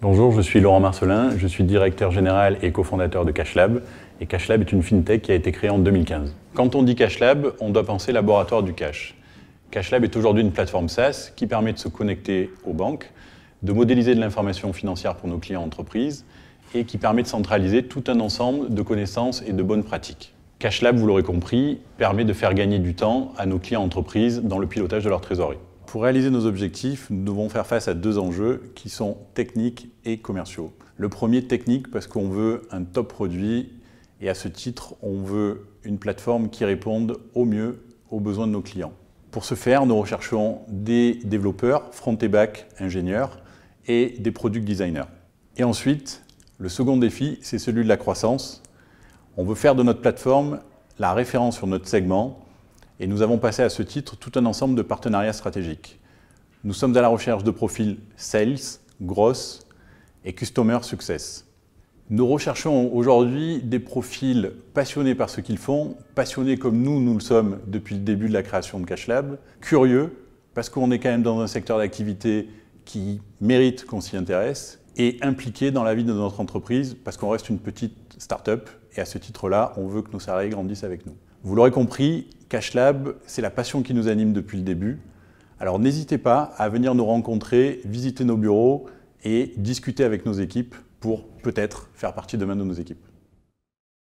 Bonjour, je suis Laurent Marcelin, je suis directeur général et cofondateur de CashLab. Et CashLab est une fintech qui a été créée en 2015. Quand on dit CashLab, on doit penser laboratoire du cash. CashLab est aujourd'hui une plateforme SaaS qui permet de se connecter aux banques, de modéliser de l'information financière pour nos clients entreprises et qui permet de centraliser tout un ensemble de connaissances et de bonnes pratiques. CashLab, vous l'aurez compris, permet de faire gagner du temps à nos clients entreprises dans le pilotage de leur trésorerie. Pour réaliser nos objectifs, nous devons faire face à deux enjeux qui sont techniques et commerciaux. Le premier technique parce qu'on veut un top produit et à ce titre, on veut une plateforme qui réponde au mieux aux besoins de nos clients. Pour ce faire, nous recherchons des développeurs, front et back, ingénieurs et des product designers. Et ensuite, le second défi, c'est celui de la croissance. On veut faire de notre plateforme la référence sur notre segment et nous avons passé à ce titre tout un ensemble de partenariats stratégiques. Nous sommes à la recherche de profils sales, grosses et customer success. Nous recherchons aujourd'hui des profils passionnés par ce qu'ils font, passionnés comme nous, nous le sommes depuis le début de la création de CashLab, curieux, parce qu'on est quand même dans un secteur d'activité qui mérite qu'on s'y intéresse, et impliqués dans la vie de notre entreprise parce qu'on reste une petite start-up et à ce titre-là, on veut que nos salariés grandissent avec nous. Vous l'aurez compris, Cash Lab, c'est la passion qui nous anime depuis le début. Alors n'hésitez pas à venir nous rencontrer, visiter nos bureaux et discuter avec nos équipes pour peut-être faire partie demain de nos équipes.